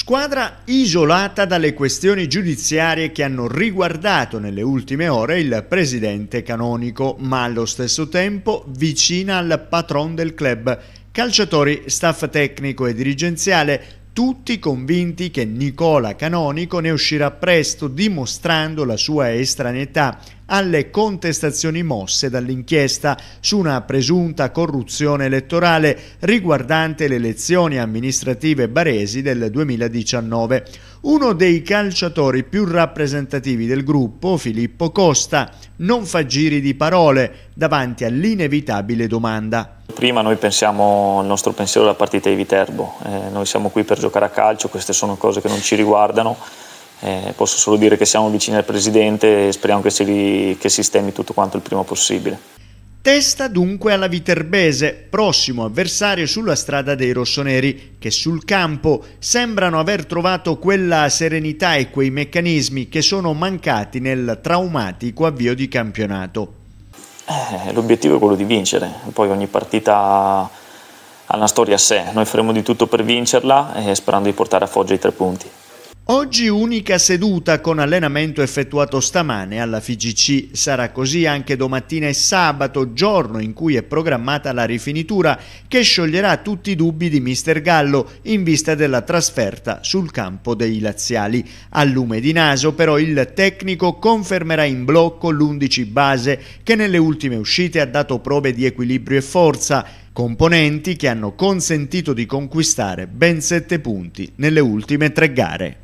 Squadra isolata dalle questioni giudiziarie che hanno riguardato nelle ultime ore il presidente canonico, ma allo stesso tempo vicina al patron del club, calciatori, staff tecnico e dirigenziale, tutti convinti che Nicola Canonico ne uscirà presto dimostrando la sua estraneità alle contestazioni mosse dall'inchiesta su una presunta corruzione elettorale riguardante le elezioni amministrative baresi del 2019. Uno dei calciatori più rappresentativi del gruppo, Filippo Costa, non fa giri di parole davanti all'inevitabile domanda. Prima noi pensiamo al nostro pensiero alla partita di Viterbo, eh, noi siamo qui per giocare a calcio, queste sono cose che non ci riguardano, eh, posso solo dire che siamo vicini al Presidente e speriamo che, si, che sistemi tutto quanto il prima possibile. Testa dunque alla Viterbese, prossimo avversario sulla strada dei rossoneri, che sul campo sembrano aver trovato quella serenità e quei meccanismi che sono mancati nel traumatico avvio di campionato. Eh, l'obiettivo è quello di vincere, poi ogni partita ha una storia a sé, noi faremo di tutto per vincerla e eh, sperando di portare a Foggia i tre punti. Oggi unica seduta con allenamento effettuato stamane alla FIGC. Sarà così anche domattina e sabato, giorno in cui è programmata la rifinitura che scioglierà tutti i dubbi di mister Gallo in vista della trasferta sul campo dei laziali. Al lume di naso però il tecnico confermerà in blocco l'11 base che nelle ultime uscite ha dato prove di equilibrio e forza componenti che hanno consentito di conquistare ben 7 punti nelle ultime tre gare.